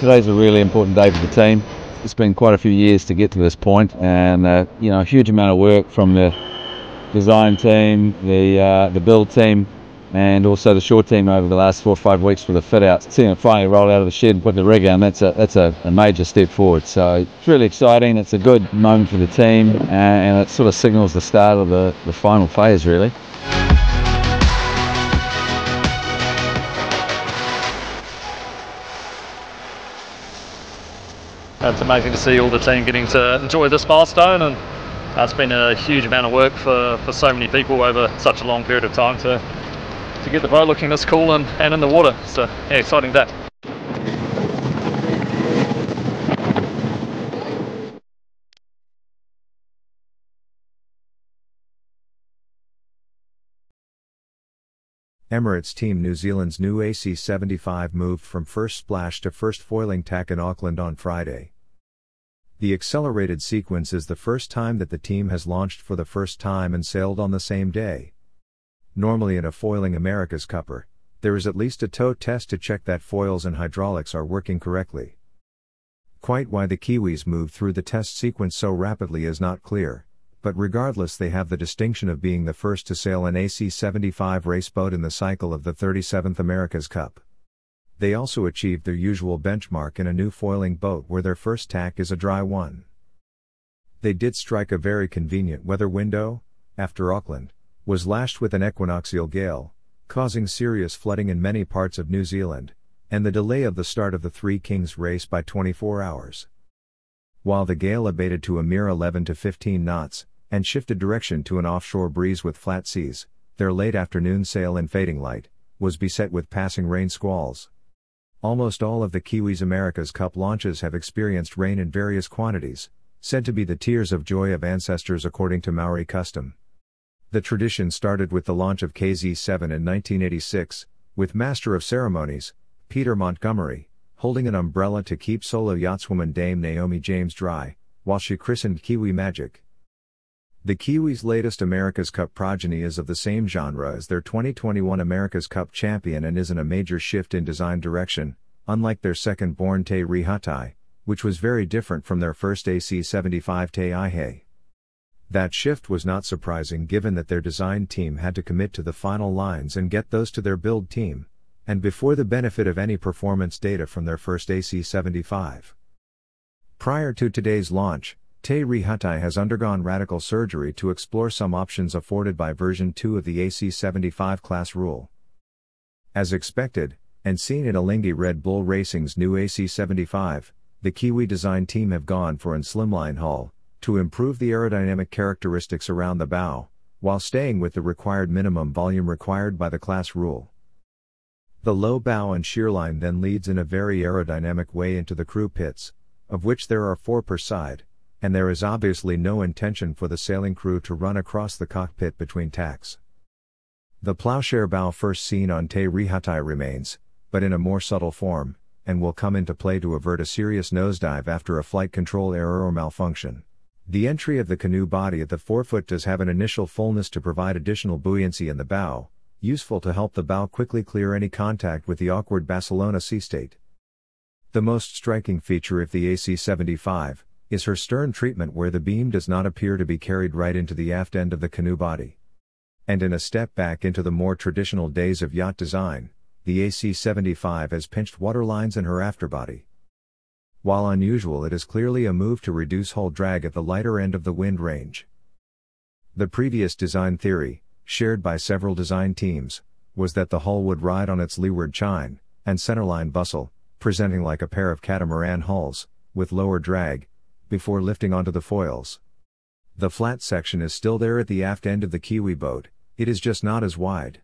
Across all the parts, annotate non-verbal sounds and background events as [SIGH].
Today's a really important day for the team. It's been quite a few years to get to this point and uh, you know a huge amount of work from the design team, the, uh, the build team and also the shore team over the last four or five weeks for the fit out. Seeing it finally roll out of the shed and put the rig on, that's a that's a, a major step forward. So it's really exciting. It's a good moment for the team and, and it sort of signals the start of the, the final phase really. it's amazing to see all the team getting to enjoy this milestone and that it's been a huge amount of work for, for so many people over such a long period of time to, to get the boat looking this cool and, and in the water. So yeah, exciting day. Emirates Team New Zealand's new AC75 moved from first splash to first foiling tack in Auckland on Friday. The accelerated sequence is the first time that the team has launched for the first time and sailed on the same day. Normally, in a foiling America's Cupper, there is at least a tow test to check that foils and hydraulics are working correctly. Quite why the Kiwis moved through the test sequence so rapidly is not clear, but regardless, they have the distinction of being the first to sail an AC 75 race boat in the cycle of the 37th America's Cup they also achieved their usual benchmark in a new foiling boat where their first tack is a dry one. They did strike a very convenient weather window, after Auckland, was lashed with an equinoxial gale, causing serious flooding in many parts of New Zealand, and the delay of the start of the Three Kings race by 24 hours. While the gale abated to a mere 11 to 15 knots, and shifted direction to an offshore breeze with flat seas, their late afternoon sail in fading light was beset with passing rain squalls. Almost all of the Kiwis America's Cup launches have experienced rain in various quantities, said to be the tears of joy of ancestors according to Maori custom. The tradition started with the launch of KZ7 in 1986, with Master of Ceremonies, Peter Montgomery, holding an umbrella to keep solo yachtswoman Dame Naomi James dry, while she christened Kiwi Magic. The Kiwis' latest America's Cup progeny is of the same genre as their 2021 America's Cup champion and isn't a major shift in design direction, unlike their second born Te Rihatai, which was very different from their first AC 75 Te Ihe. That shift was not surprising given that their design team had to commit to the final lines and get those to their build team, and before the benefit of any performance data from their first AC 75. Prior to today's launch, Te Rihatai has undergone radical surgery to explore some options afforded by version 2 of the AC75 class rule. As expected, and seen in Alinghi Red Bull Racing's new AC75, the Kiwi design team have gone for an slimline hull, to improve the aerodynamic characteristics around the bow, while staying with the required minimum volume required by the class rule. The low bow and shearline then leads in a very aerodynamic way into the crew pits, of which there are four per side, and there is obviously no intention for the sailing crew to run across the cockpit between tacks. The plowshare bow first seen on Te Rihatai remains, but in a more subtle form, and will come into play to avert a serious nosedive after a flight control error or malfunction. The entry of the canoe body at the forefoot does have an initial fullness to provide additional buoyancy in the bow, useful to help the bow quickly clear any contact with the awkward Barcelona sea state. The most striking feature of the AC 75, is her stern treatment where the beam does not appear to be carried right into the aft end of the canoe body. And in a step back into the more traditional days of yacht design, the AC 75 has pinched waterlines in her afterbody. While unusual, it is clearly a move to reduce hull drag at the lighter end of the wind range. The previous design theory, shared by several design teams, was that the hull would ride on its leeward chine and centerline bustle, presenting like a pair of catamaran hulls, with lower drag, before lifting onto the foils. The flat section is still there at the aft end of the Kiwi boat, it is just not as wide.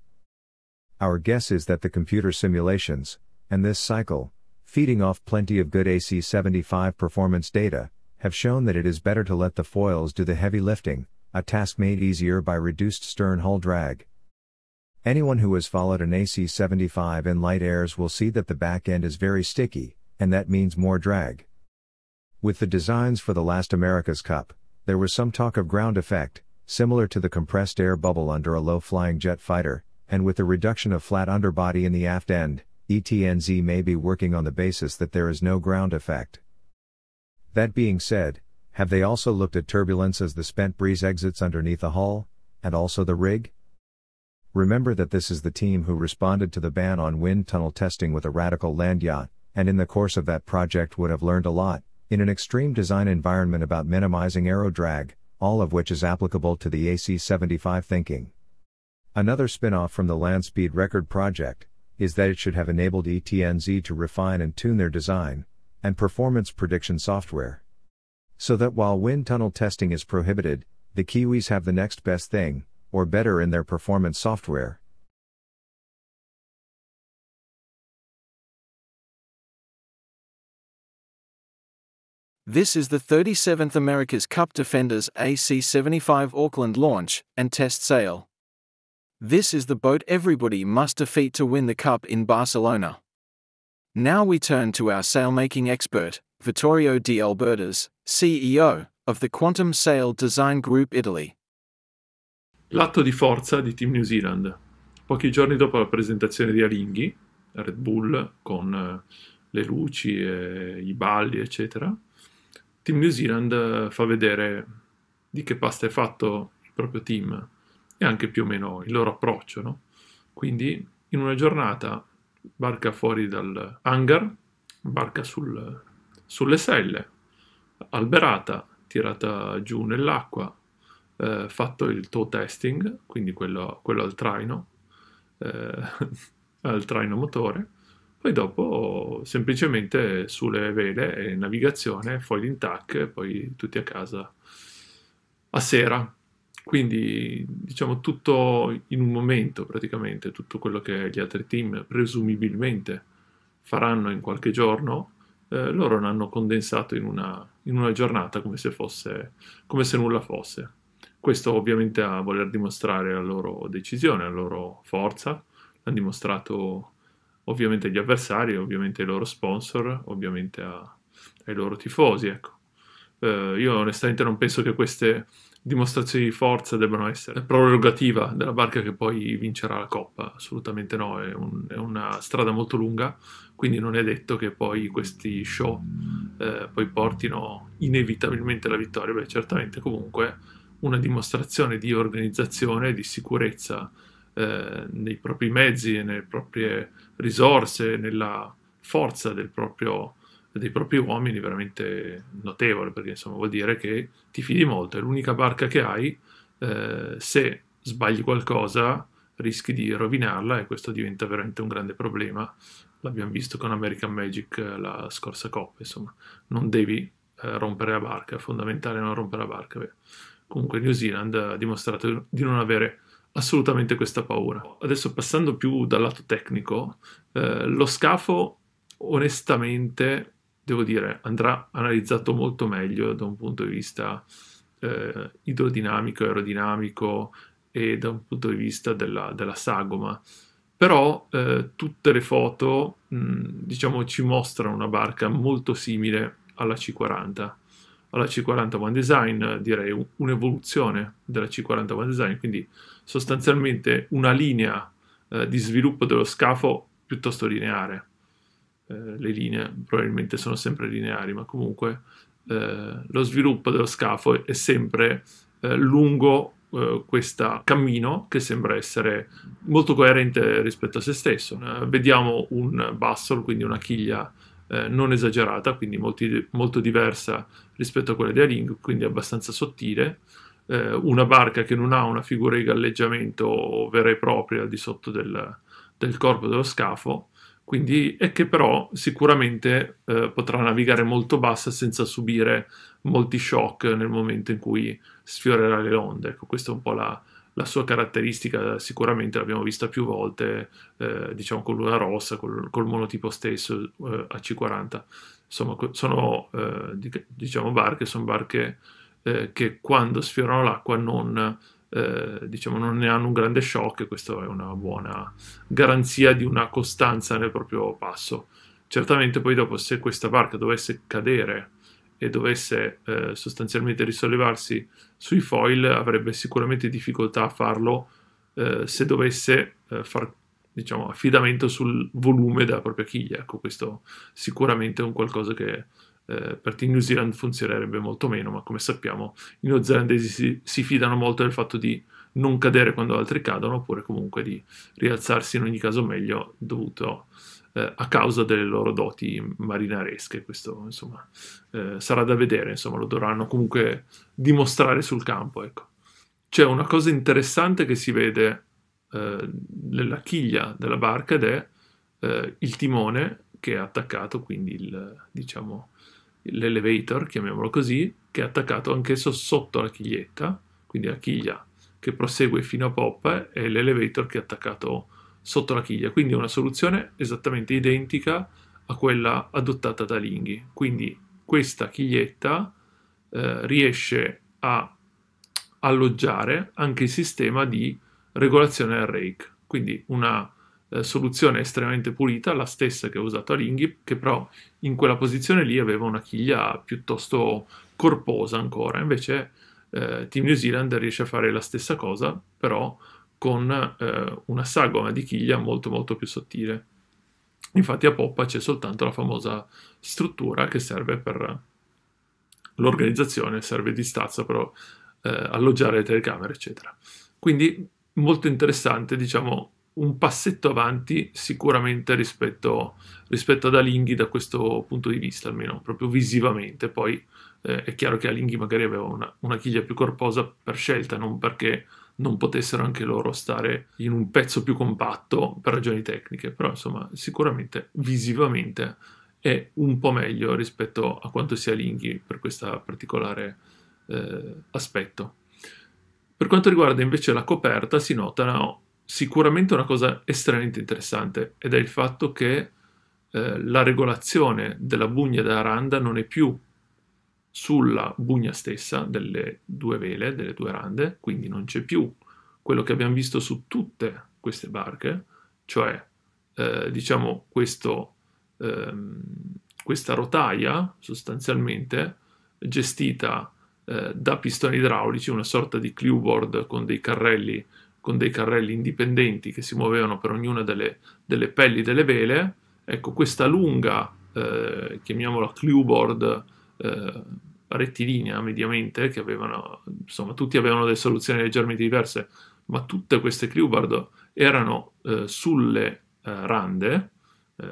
Our guess is that the computer simulations, and this cycle, feeding off plenty of good AC75 performance data, have shown that it is better to let the foils do the heavy lifting, a task made easier by reduced stern hull drag. Anyone who has followed an AC75 in light airs will see that the back end is very sticky, and that means more drag. With the designs for the last America's Cup, there was some talk of ground effect, similar to the compressed air bubble under a low flying jet fighter, and with the reduction of flat underbody in the aft end, ETNZ may be working on the basis that there is no ground effect. That being said, have they also looked at turbulence as the spent breeze exits underneath the hull, and also the rig? Remember that this is the team who responded to the ban on wind tunnel testing with a radical land yacht, and in the course of that project would have learned a lot, in an extreme design environment about minimizing aero drag, all of which is applicable to the AC75 thinking. Another spin off from the Land Speed Record project is that it should have enabled ETNZ to refine and tune their design and performance prediction software. So that while wind tunnel testing is prohibited, the Kiwis have the next best thing, or better in their performance software. This is the 37th America's Cup Defenders AC75 Auckland launch and test sail. This is the boat everybody must defeat to win the cup in Barcelona. Now we turn to our sailmaking expert, Vittorio Di Albertas, CEO of the Quantum Sail Design Group Italy. L'atto di forza di Team New Zealand. Pochi giorni dopo la presentazione di Alinghi, Red Bull con eh, le luci, e i balli, eccetera, Team New Zealand eh, fa vedere di che pasta è fatto il proprio team e anche più o meno il loro approccio. No? Quindi in una giornata barca fuori dal hangar, barca sul, sulle selle, alberata, tirata giù nell'acqua, eh, fatto il tow testing, quindi quello, quello al traino, eh, [LAUGHS] al traino motore, poi dopo semplicemente sulle vele, navigazione, foil in tac, e poi tutti a casa a sera. Quindi diciamo tutto in un momento praticamente, tutto quello che gli altri team presumibilmente faranno in qualche giorno, eh, loro l'hanno condensato in una, in una giornata come se, fosse, come se nulla fosse. Questo ovviamente a voler dimostrare la loro decisione, la loro forza, l'hanno dimostrato ovviamente agli avversari, ovviamente ai loro sponsor, ovviamente a, ai loro tifosi. Ecco. Eh, io onestamente non penso che queste dimostrazioni di forza debbano essere prorogativa della barca che poi vincerà la Coppa, assolutamente no, è, un, è una strada molto lunga, quindi non è detto che poi questi show eh, poi portino inevitabilmente la vittoria, beh certamente comunque una dimostrazione di organizzazione, di sicurezza eh, nei propri mezzi, e nelle proprie risorse, nella forza del proprio, dei propri uomini veramente notevole, perché insomma vuol dire che ti fidi molto, è l'unica barca che hai, eh, se sbagli qualcosa rischi di rovinarla e questo diventa veramente un grande problema. L'abbiamo visto con American Magic eh, la scorsa coppa, insomma, non devi eh, rompere la barca, è fondamentale non rompere la barca. Beh. Comunque New Zealand ha dimostrato di non avere assolutamente questa paura. Adesso passando più dal lato tecnico, eh, lo scafo onestamente, devo dire, andrà analizzato molto meglio da un punto di vista eh, idrodinamico, aerodinamico e da un punto di vista della, della sagoma. Però eh, tutte le foto, mh, diciamo, ci mostrano una barca molto simile alla C40 alla C40 One Design, direi un'evoluzione della C40 One Design, quindi sostanzialmente una linea eh, di sviluppo dello scafo piuttosto lineare. Eh, le linee probabilmente sono sempre lineari, ma comunque eh, lo sviluppo dello scafo è sempre eh, lungo eh, questo cammino che sembra essere molto coerente rispetto a se stesso. Eh, vediamo un bustle, quindi una chiglia eh, non esagerata, quindi molti, molto diversa rispetto a quella di Aling, quindi abbastanza sottile, eh, una barca che non ha una figura di galleggiamento vera e propria al di sotto del, del, corpo dello scafo, quindi, e che però sicuramente eh, potrà navigare molto bassa senza subire molti shock nel momento in cui sfiorerà le onde. Ecco, questa è un po' la, la sua caratteristica sicuramente l'abbiamo vista più volte, eh, diciamo con l'una rossa, col, col monotipo stesso eh, A50. Insomma, sono eh, diciamo barche, sono barche eh, che quando sfiorano l'acqua non, eh, diciamo, non ne hanno un grande shock e questa è una buona garanzia di una costanza nel proprio passo. Certamente poi dopo se questa barca dovesse cadere e dovesse eh, sostanzialmente risollevarsi sui foil avrebbe sicuramente difficoltà a farlo eh, se dovesse eh, far diciamo, affidamento sul volume della propria chiglia. Ecco, questo sicuramente è un qualcosa che eh, per Team New Zealand funzionerebbe molto meno, ma come sappiamo i neozelandesi si, si fidano molto del fatto di non cadere quando altri cadono oppure comunque di rialzarsi in ogni caso meglio dovuto a eh, a causa delle loro doti marinaresche. Questo insomma eh, sarà da vedere, insomma, lo dovranno comunque dimostrare sul campo. Ecco. C'è una cosa interessante che si vede eh, nella chiglia della barca ed è eh, il timone che è attaccato, quindi il, diciamo, l'elevator, chiamiamolo così, che è attaccato anch'esso sotto la chiglietta, quindi la chiglia che prosegue fino a poppa e l'elevator che è attaccato sotto la chiglia, quindi è una soluzione esattamente identica a quella adottata da Linghi. Quindi questa chiglietta eh, riesce a alloggiare anche il sistema di regolazione al rake, quindi una eh, soluzione estremamente pulita, la stessa che ho usato a Linghi, che però in quella posizione lì aveva una chiglia piuttosto corposa ancora, invece eh, Team New Zealand riesce a fare la stessa cosa, però con eh, una sagoma di chiglia molto molto più sottile. Infatti a poppa c'è soltanto la famosa struttura che serve per l'organizzazione, serve di stazza per eh, alloggiare le telecamere, eccetera. Quindi molto interessante, diciamo un passetto avanti sicuramente rispetto, rispetto ad Alinghi da questo punto di vista, almeno proprio visivamente. Poi eh, è chiaro che Alinghi magari aveva una, una chiglia più corposa per scelta, non perché non potessero anche loro stare in un pezzo più compatto per ragioni tecniche, però insomma sicuramente visivamente è un po' meglio rispetto a quanto sia Linghi per questo particolare eh, aspetto. Per quanto riguarda invece la coperta si nota sicuramente una cosa estremamente interessante ed è il fatto che eh, la regolazione della bugna da aranda non è più sulla bugna stessa delle due vele, delle due rande, quindi non c'è più quello che abbiamo visto su tutte queste barche, cioè eh, diciamo questo, ehm, questa rotaia sostanzialmente gestita eh, da pistoni idraulici, una sorta di clueboard con dei carrelli, con dei carrelli indipendenti che si muovevano per ognuna delle, delle pelli delle vele. Ecco, questa lunga, eh, chiamiamola clueboard, eh, rettilinea mediamente, che avevano, insomma, tutti avevano delle soluzioni leggermente diverse, ma tutte queste Clubard erano eh, sulle eh, rande, eh,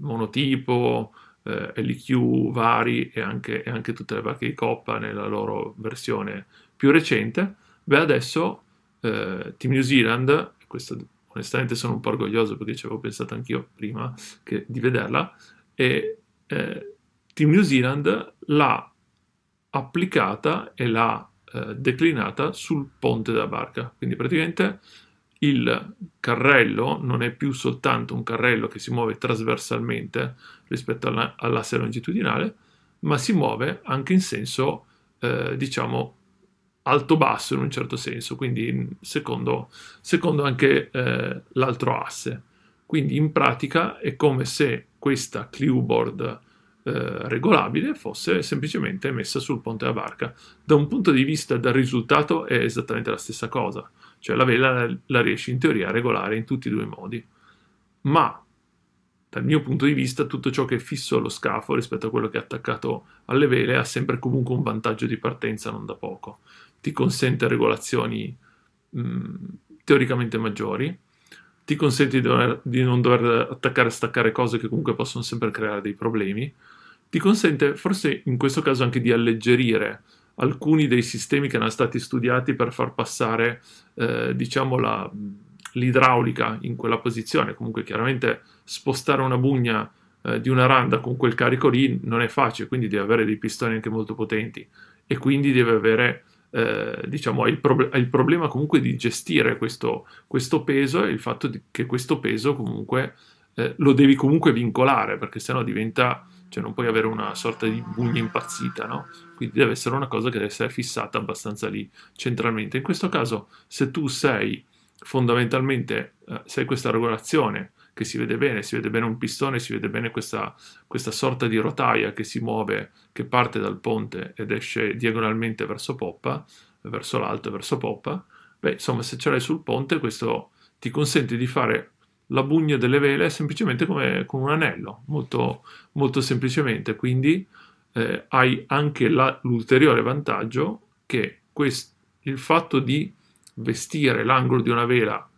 monotipo, eh, LQ vari e anche, e anche, tutte le vacche di coppa nella loro versione più recente, beh adesso Team New Zealand, questa onestamente sono un po' orgoglioso perché ci avevo pensato anch'io prima che, di vederla, e eh, Team New Zealand l'ha applicata e l'ha eh, declinata sul ponte della barca. Quindi praticamente il carrello non è più soltanto un carrello che si muove trasversalmente rispetto alla, all'asse longitudinale, ma si muove anche in senso, eh, diciamo, alto-basso in un certo senso, quindi secondo, secondo anche eh, l'altro asse. Quindi in pratica è come se questa cliwboard eh, regolabile fosse semplicemente messa sul ponte a barca. Da un punto di vista del risultato è esattamente la stessa cosa, cioè la vela la, la riesci in teoria a regolare in tutti e due i modi, ma dal mio punto di vista tutto ciò che è fisso allo scafo rispetto a quello che è attaccato alle vele ha sempre comunque un vantaggio di partenza non da poco, ti consente regolazioni mh, teoricamente maggiori, ti consente di, dover, di non dover attaccare e staccare cose che comunque possono sempre creare dei problemi, ti consente forse in questo caso anche di alleggerire alcuni dei sistemi che erano stati studiati per far passare eh, diciamo la, l'idraulica in quella posizione, comunque chiaramente spostare una bugna eh, di una randa con quel carico lì non è facile, quindi devi avere dei pistoni anche molto potenti e quindi devi avere eh, diciamo, hai il, pro- hai il, problema comunque di gestire questo, questo peso e il fatto di- che questo peso comunque eh, lo devi comunque vincolare, perché sennò diventa, cioè non puoi avere una sorta di bugna impazzita, no? Quindi deve essere una cosa che deve essere fissata abbastanza lì centralmente. In questo caso, se tu sei fondamentalmente, eh, se questa regolazione, che si vede bene, si vede bene un pistone, si vede bene questa, questa sorta di rotaia che si muove che parte dal ponte ed esce diagonalmente verso Poppa, verso l'alto e verso Poppa, beh, insomma, se ce l'hai sul ponte, questo ti consente di fare la bugna delle vele semplicemente come con un anello, molto, molto semplicemente. Quindi eh, hai anche la, l'ulteriore vantaggio che quest, il fatto di vestire l'angolo di una vela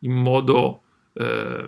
in modo, eh,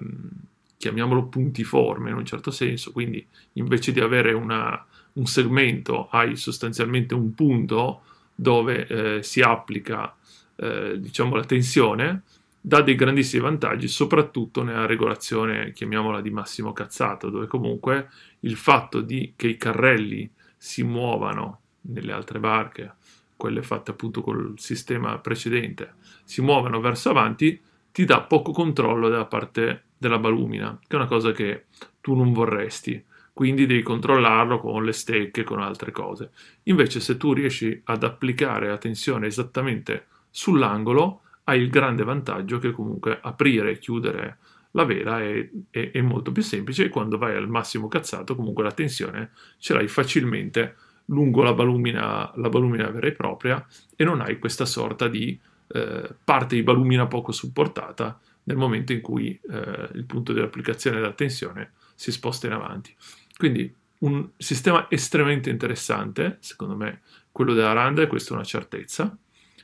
chiamiamolo puntiforme in un certo senso, quindi invece di avere una, un segmento, hai sostanzialmente un punto dove eh, si applica eh, diciamo la tensione, dà dei grandissimi vantaggi, soprattutto nella regolazione, chiamiamola di massimo cazzato, dove comunque il fatto di, che i carrelli si muovano nelle altre barche, quelle fatte appunto col sistema precedente, si muovano verso avanti, ti dà poco controllo della parte della balumina, che è una cosa che tu non vorresti quindi devi controllarlo con le stecche, con altre cose. Invece se tu riesci ad applicare la tensione esattamente sull'angolo, hai il grande vantaggio che comunque aprire e chiudere la vela è, è, è molto più semplice e quando vai al massimo cazzato comunque la tensione ce l'hai facilmente lungo la balumina, la balumina vera e propria e non hai questa sorta di eh, parte di balumina poco supportata nel momento in cui eh, il punto di applicazione della tensione si sposta in avanti. Quindi un sistema estremamente interessante, secondo me quello della Randa, e questa è una certezza.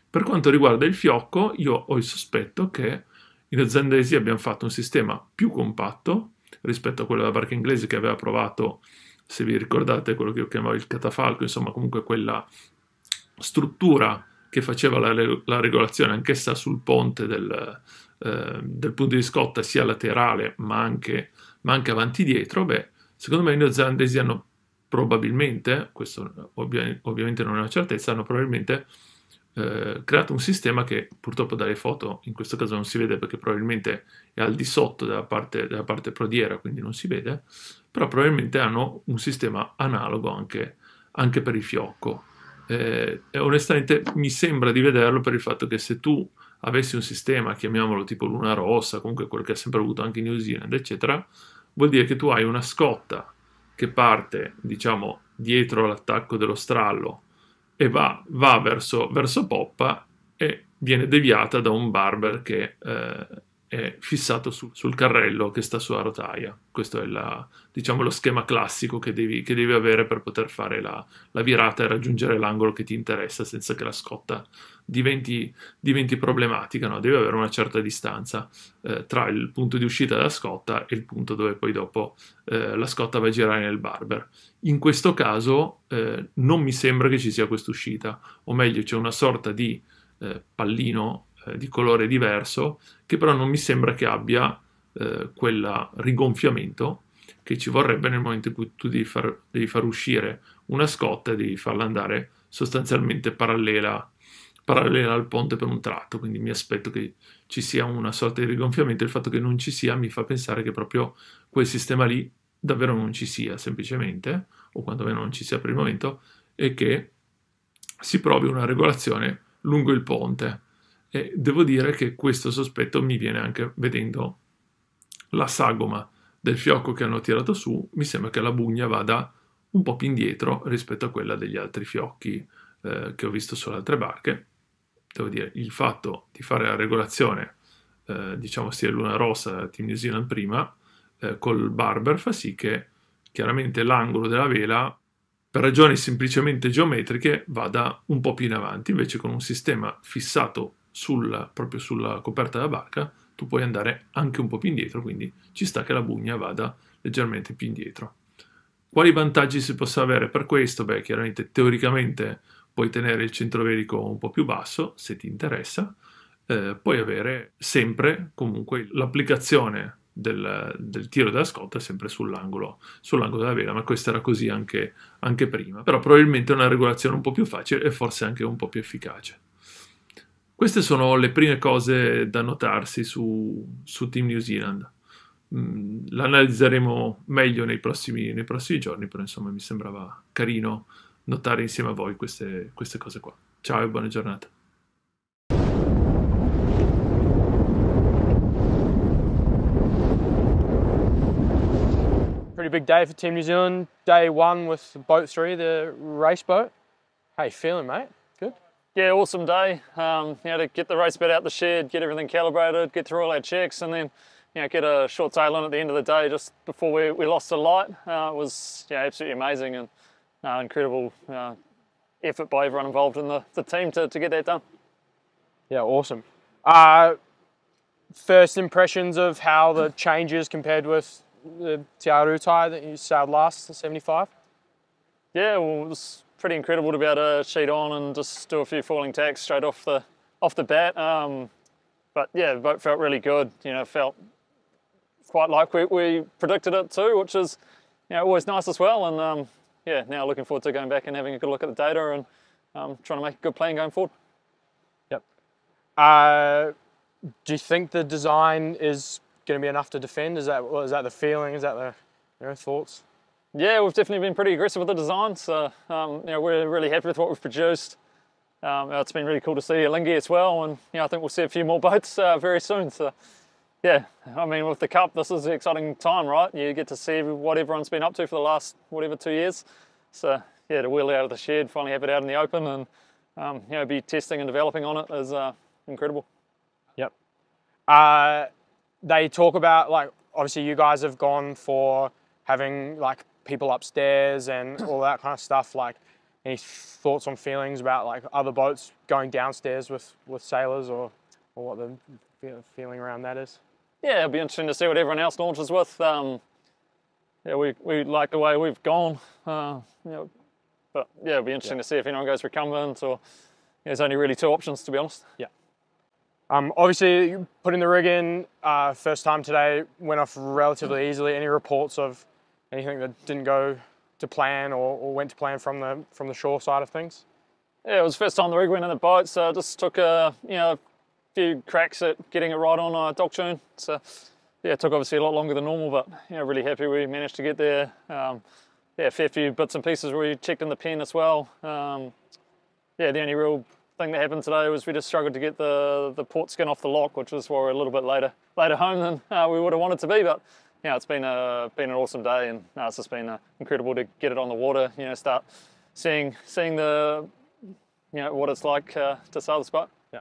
Per quanto riguarda il fiocco, io ho il sospetto che i neozelandesi abbiano fatto un sistema più compatto rispetto a quello della barca inglese che aveva provato, se vi ricordate, quello che io chiamavo il catafalco, insomma comunque quella struttura che faceva la, la regolazione anch'essa sul ponte del, eh, del punto di scotta sia laterale ma anche, ma anche avanti dietro, beh, Secondo me i neozelandesi hanno probabilmente, questo ovvi- ovviamente non è una certezza, hanno probabilmente eh, creato un sistema che purtroppo dalle foto in questo caso non si vede perché probabilmente è al di sotto della parte, della parte prodiera, quindi non si vede, però probabilmente hanno un sistema analogo anche, anche per il fiocco. Eh, e onestamente mi sembra di vederlo per il fatto che se tu avessi un sistema, chiamiamolo tipo Luna Rossa, comunque quello che ha sempre avuto anche in New Zealand, eccetera, vuol dire che tu hai una scotta che parte, diciamo, dietro l'attacco dello strallo e va, va verso, verso poppa e viene deviata da un barber che eh, è fissato su, sul carrello che sta sulla rotaia. Questo è la, diciamo, lo schema classico che devi, che devi, avere per poter fare la, la, virata e raggiungere l'angolo che ti interessa senza che la scotta diventi, diventi problematica. No? Devi avere una certa distanza eh, tra il punto di uscita della scotta e il punto dove poi dopo eh, la scotta va a girare nel barber. In questo caso eh, non mi sembra che ci sia questa uscita, o meglio c'è una sorta di eh, pallino eh, di colore diverso, che però non mi sembra che abbia eh, quel rigonfiamento che ci vorrebbe nel momento in cui tu devi far, devi far uscire una scotta e devi farla andare sostanzialmente parallela, parallela al ponte per un tratto, quindi mi aspetto che ci sia una sorta di rigonfiamento, il fatto che non ci sia mi fa pensare che proprio quel sistema lì davvero non ci sia semplicemente, o quantomeno non ci sia per il momento, e che si provi una regolazione lungo il ponte. E devo dire che questo sospetto mi viene anche vedendo la sagoma del fiocco che hanno tirato su, mi sembra che la bugna vada un po' più indietro rispetto a quella degli altri fiocchi eh, che ho visto sulle altre barche. Devo dire, il fatto di fare la regolazione, eh, diciamo sia Luna Rossa, Team New Zealand prima, eh, col Barber fa sì che chiaramente l'angolo della vela, per ragioni semplicemente geometriche, vada un po' più in avanti, invece con un sistema fissato sul, proprio sulla coperta della barca, tu puoi andare anche un po' più indietro, quindi ci sta che la bugna vada leggermente più indietro. Quali vantaggi si possa avere per questo? Beh, chiaramente teoricamente puoi tenere il centro velico un po' più basso, se ti interessa, eh, puoi avere sempre comunque l'applicazione del, del, tiro della scotta sempre sull'angolo, sull della vela, ma questo era così anche, anche prima. Però probabilmente è una regolazione un po' più facile e forse anche un po' più efficace. Queste sono le prime cose da notarsi su, su Team New Zealand. Mm, l'analizzeremo meglio nei prossimi, nei prossimi, giorni, però insomma mi sembrava carino notare insieme a voi queste, queste cose qua. Ciao e buona giornata. Pretty big day for Team New Zealand. Day one with boat three, the race boat. How you feeling, mate? yeah, awesome day. Um, you know, to get the race bed out the shed, get everything calibrated, get through all our checks, and then you know, get a short tail on at the end of the day just before we, we lost the light. Uh, it was yeah, absolutely amazing and uh, incredible uh, effort by everyone involved in the, the team to, to get that done. Yeah, awesome. Uh, first impressions of how the changes compared with the Tiaru tyre that you sailed last, the 75? Yeah, well, it was pretty incredible to be able to sheet on and just do a few falling tacks straight off the off the bat. Um, but yeah, the boat felt really good. You know, felt quite like we, we predicted it too, which is you know always nice as well. And um, yeah, now looking forward to going back and having a good look at the data and um, trying to make a good plan going forward. Yep. Uh, do you think the design is going to be enough to defend? Is that is that the feeling? Is that the you know, thoughts? Yeah, we've definitely been pretty aggressive with the design. So, um, you know, we're really happy with what we've produced. Um, it's been really cool to see Lingi as well. And, you know, I think we'll see a few more [LAUGHS] boats uh, very soon. So, yeah, I mean, with the Cup, this is an exciting time, right? You get to see what everyone's been up to for the last, whatever, two years. So, yeah, to wheel it out of the shed, finally have it out in the open and, um, you know, be testing and developing on it is uh, incredible. Yep. Uh, they talk about, like, obviously you guys have gone for having, like, people upstairs and [CLEARS THROAT] all that kind of stuff. Like any thoughts on feelings about like other boats going downstairs with, with sailors or, or what the feeling around that is? Yeah, it'll be interesting to see what everyone else launches with. Um, yeah, we, we like the way we've gone. Uh, you know, but yeah, it'll be interesting yeah. to see if anyone goes recumbent or there's only really two options to be honest. Yeah. Um, obviously, putting the rig in uh, first time today went off relatively easily. Any reports of anything that didn't go to plan or, or went to plan from the from the shore side of things? Yeah, it was first time the rig went in the boat, so I just took a you know a few cracks at getting it right on a uh, dock tune. So yeah, it took obviously a lot longer than normal, but you know really happy we managed to get there. Um, yeah, fair few bits and pieces we checked in the pen as well. Um, yeah, the only real thing that happened today was we just struggled to get the the port skin off the lock, which is why we're a little bit later later home than uh, we would have wanted to be, but you know, it's been a been an awesome day, and no, uh, it's just been uh, incredible to get it on the water. You know, start seeing seeing the you know what it's like uh, to sail the spot. Yeah.